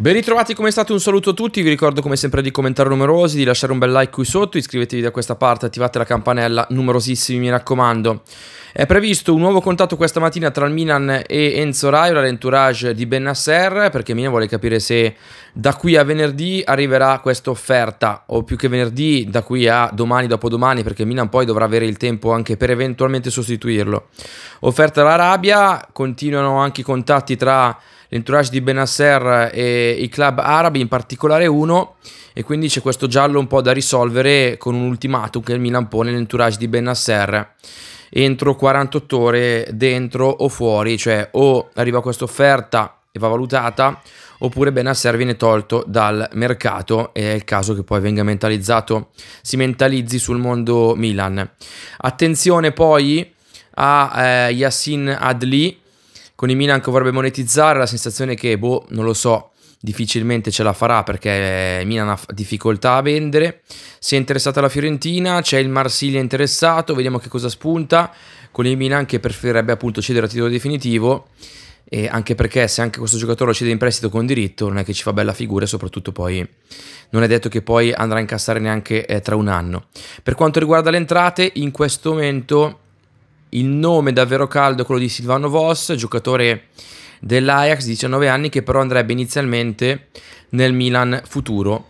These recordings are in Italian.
Ben ritrovati come state, un saluto a tutti, vi ricordo come sempre di commentare numerosi, di lasciare un bel like qui sotto, iscrivetevi da questa parte, attivate la campanella, numerosissimi mi raccomando. È previsto un nuovo contatto questa mattina tra il Milan e Enzo Raiola, l'entourage di Benasser, perché Milan vuole capire se da qui a venerdì arriverà questa offerta, o più che venerdì, da qui a domani, dopodomani, perché Milan poi dovrà avere il tempo anche per eventualmente sostituirlo. Offerta all'Arabia, continuano anche i contatti tra l'entourage di Benasser e i club arabi, in particolare uno, e quindi c'è questo giallo un po' da risolvere con un ultimatum che il Milan pone l'entourage di Benasser entro 48 ore dentro o fuori, cioè o arriva questa offerta e va valutata oppure Benasser viene tolto dal mercato e è il caso che poi venga mentalizzato, si mentalizzi sul mondo Milan. Attenzione poi a eh, Yassin Adli con i Milan che vorrebbe monetizzare la sensazione è che, boh, non lo so, difficilmente ce la farà perché Milan ha difficoltà a vendere. Si è interessata la Fiorentina, c'è il Marsiglia interessato, vediamo che cosa spunta. Con il Milan che preferirebbe appunto cedere a titolo definitivo. E anche perché se anche questo giocatore lo cede in prestito con diritto non è che ci fa bella figura e soprattutto poi non è detto che poi andrà a incassare neanche eh, tra un anno. Per quanto riguarda le entrate, in questo momento il nome davvero caldo è quello di Silvano Voss, giocatore dell'Ajax di 19 anni che però andrebbe inizialmente nel Milan futuro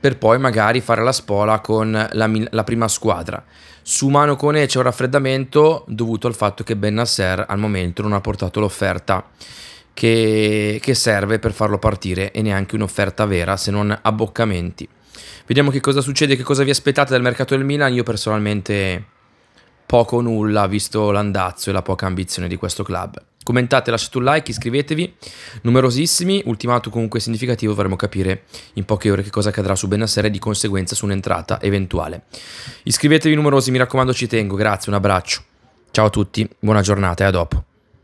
per poi magari fare la spola con la, la prima squadra. Su Mano Cone c'è un raffreddamento dovuto al fatto che Ben Nasser al momento non ha portato l'offerta che, che serve per farlo partire e neanche un'offerta vera se non abboccamenti. Vediamo che cosa succede, che cosa vi aspettate dal mercato del Milan. Io personalmente poco o nulla visto l'andazzo e la poca ambizione di questo club. Commentate, lasciate un like, iscrivetevi, numerosissimi, ultimato comunque significativo, vorremmo capire in poche ore che cosa accadrà su Benasser e di conseguenza su un'entrata eventuale. Iscrivetevi numerosi, mi raccomando ci tengo, grazie, un abbraccio, ciao a tutti, buona giornata e a dopo.